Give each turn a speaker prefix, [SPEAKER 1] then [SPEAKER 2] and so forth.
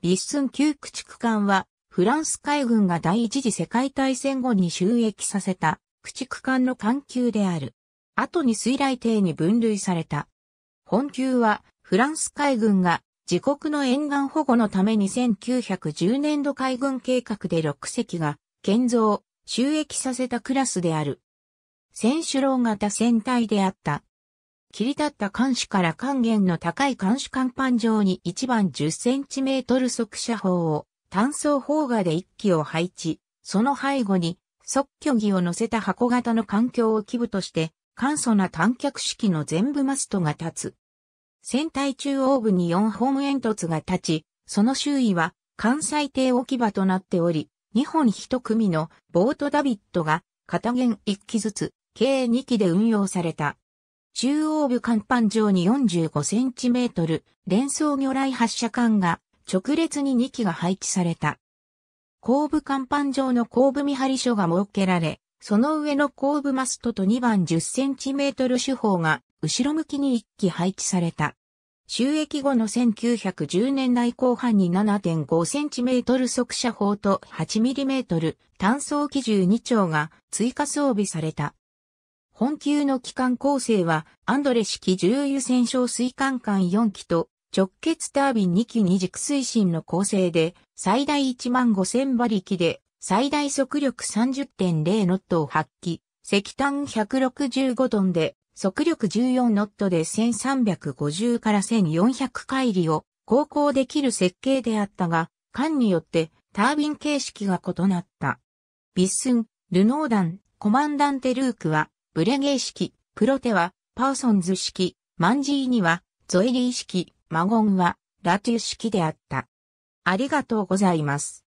[SPEAKER 1] ビッスン旧駆逐艦は、フランス海軍が第一次世界大戦後に収益させた駆逐艦の艦級である。後に水雷艇に分類された。本級は、フランス海軍が自国の沿岸保護のために1910年度海軍計画で6隻が建造、収益させたクラスである。戦手楼型船体であった。切り立った艦首から還元の高い艦首甲板上に1番 10cm 速射砲を単装砲画で1機を配置、その背後に即虚儀を乗せた箱型の環境を基部として、簡素な短脚式の全部マストが立つ。船体中央部に4ホーム煙突が立ち、その周囲は関西艇置き場となっており、2本1組のボートダビットが片弦1機ずつ、計2機で運用された。中央部甲板上に 45cm 連装魚雷発射管が直列に2機が配置された。後部甲板上の後部見張り所が設けられ、その上の後部マストと2番 10cm 手法が後ろ向きに1機配置された。収益後の1910年代後半に 7.5cm 速射砲と 8mm 単装機銃2丁が追加装備された。本級の機関構成は、アンドレ式重油戦勝水管管4機と直結タービン2機二軸推進の構成で、最大1万5000馬力で、最大速力30.0ノットを発揮、石炭165トンで、速力14ノットで1350から1400回りを航行できる設計であったが、艦によってタービン形式が異なった。ビッスン、ルノーダン、コマンダンテルークは、ブレゲー式、プロテは、パーソンズ式、マンジーには、ゾエリー式、マゴンは、ラテュ式であった。ありがとうございます。